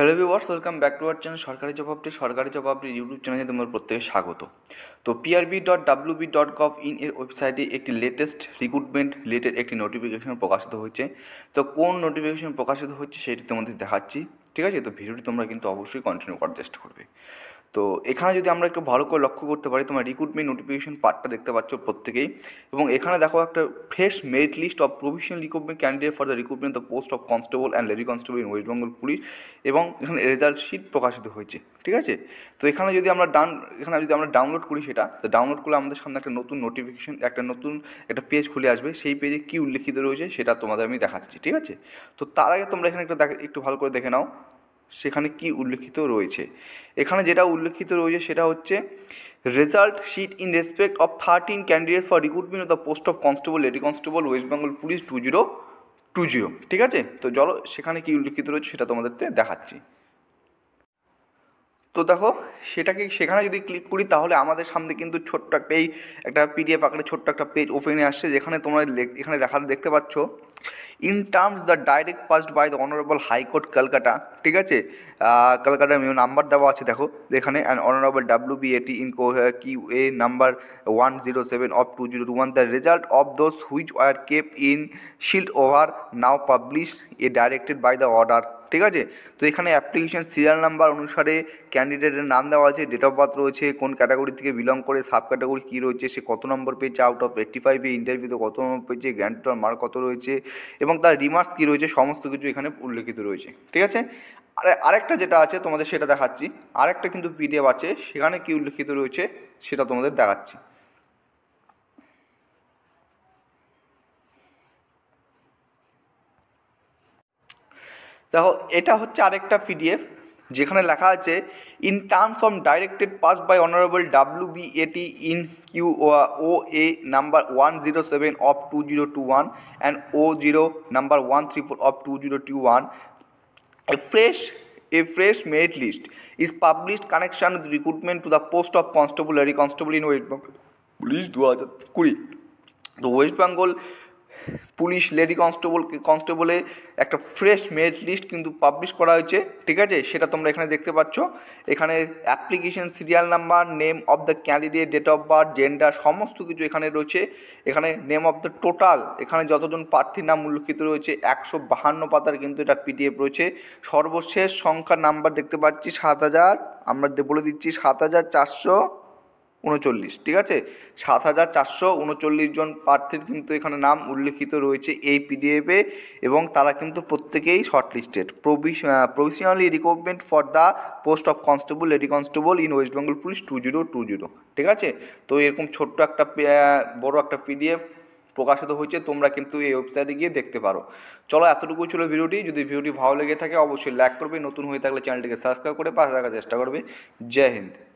hello viewers welcome back to our channel সরকারি job update সরকারি job update YouTube চ্যানেলে তোমার প্রত্যেকে স্বাগত তো PRB dot W B dot gov in এর ওয়েবসাইটে একটি লেটেস্ট রিক্রুটমেন্ট রিলেটেড একটি নোটিফিকেশন প্রকাশিত হয়েছে তো কোন নোটিফিকেশন প্রকাশিত হচ্ছে সেটি তোমাদের দেখাচ্ছি ঠিক আছে তো ভিডিওটি তোমরা কিন্তু অবশ্যই কন্টিনিউ করার চেষ্টা করবে তো এখানে যদি আমরা একটু ভালো করে লক্ষ্য করতে পারি তোমার রিক্রুটমেন্ট নোটিফিকেশন পার্টটা দেখতে পাচ্ছ প্রত্যেকেই এবং এখানে দেখো একটা fresh merit list of provisional recruitment candidate for the recruitment the post of constable and lady constable in West Bengal police এবং এখানে রেজাল্ট শিট প্রকাশিত হয়েছে ঠিক আছে তো এখানে যদি আমরা ডাউন এখানে যদি আমরা ডাউনলোড করি সেটা তো ডাউনলোড করলে আমাদের সামনে একটা নতুন নোটিফিকেশন একটা নতুন একটা পেজ খুলে আসবে সেই পেজে কী উল্লেখিত রয়েছে সেটা তোমাদের আমি দেখাচ্ছি ঠিক আছে তো তার আগে তোমরা এখানে একটা একটু ভালো করে দেখে নাও সেখানে কি উল্লেখিত রয়েছে এখানে যেটা উল্লেখিত রয়েছে সেটা হচ্ছে result sheet in respect of thirteen candidates for recruitment of the post of constable lady constable West Bengal police two zero two zero ঠিক আছে তো চলো সেখানে কি উল্লেখিত রয়েছে সেটা তোমাদেরকে দেখাচ্ছি তো দেখো সেটাকে সেখানে যদি ক্লিক করি তাহলে আমাদের সামনে কিন্তু ছোট্ট একটা এই একটা পিডিএফ আকারে ছোট্ট একটা পেজ ওপেনে আসছে যেখানে তোমরা এখানে দেখা দেখতে পাচ্ছ in terms the direct past by the honourable high court Kolkata ঠিক আছে কলকাতার মেউ নাম্বার দেওয়া আছে দেখো এখানে অ্যান্ড অনারেবল ডাব্লিউ বি এটি in Q A number one zero seven of two zero two one the result of those which are Cape in shield over now publish A directed by the order ঠিক আছে তো এখানে application serial number অনুসারে ক্যান্ডিডেটের নাম দেওয়া আছে date of birth রয়েছে কোন ক্যাটাগরি থেকে বিলং করে সাব ক্যাটাগরি কী রয়েছে সে কত নম্বর পেয়েছে আউট অফ এইটটি ফাইভে ইন্টারভিউতে কত নম্বর পেয়েছে গ্র্যান্ড টোটাল মার্ক কত রয়েছে এবং তার রিমার্কস কী রয়েছে সমস্ত কিছু এখানে উল্লেখিত রয়েছে ঠিক আছে আর আরেকটা যেটা আছে তোমাদের সেটা দেখাচ্ছি আরেকটা কিন্তু পিডিএফ আছে সেখানে কী উল্লেখিত রয়েছে সেটা তোমাদের দেখাচ্ছি দেখো এটা হচ্ছে আরেকটা পিডিএফ যেখানে লেখা আছে in terms of directed pass by honourable W B এটি in Q O A number one zero seven of two zero two one and O zero number one three four of two zero two one A fresh fresh merit list is published connection with recruitment to the post of constable constabulary constable in West Bengal police দু হাজার কুড়ি তো West Bengal police lady constable কনস্টেবলে একটা fresh merit list কিন্তু publish করা হয়েছে ঠিক আছে সেটা তোমরা এখানে দেখতে পাচ্ছ এখানে application serial number name of the candidate date of birth gender সমস্ত কিছু এখানে রয়েছে এখানে নেম অফ দ্য টোটাল এখানে যতজন প্রার্থীর নাম উল্লেখিত রয়েছে একশো বাহান্ন পাতার কিন্তু এটা পিডিএফ রয়েছে সর্বশেষ সংখ্যা নাম্বার দেখতে পাচ্ছি সাত হাজার আমরা বলে দিচ্ছি সাত হাজার চারশো উনচল্লিশ ঠিক আছে সাত হাজার চারশো উনচল্লিশ জন প্রার্থীর কিন্তু এখানে নাম উল্লেখিত রয়েছে এই পিডিএফে এবং তারা কিন্তু প্রত্যেকেই শর্টলিস্টেড প্রভিশ provisionally recruitment for the post of constable lady constable in West Bengal police two zero two zero ঠিক আছে তো এরকম ছোট্ট একটা বড় একটা পিডিএফ প্রকাশিত হয়েছে তোমরা কিন্তু এই ওয়েবসাইটে গিয়ে দেখতে পারো চলো এতটুকু ছিল ভিডিওটি যদি ভিডিওটি ভালো লেগে থাকে অবশ্যই লাইক করবে নতুন হয়ে থাকলে চ্যানেলটিকে সাবস্ক্রাইব করে পাশে রাখার চেষ্টা করবে জয় হিন্দ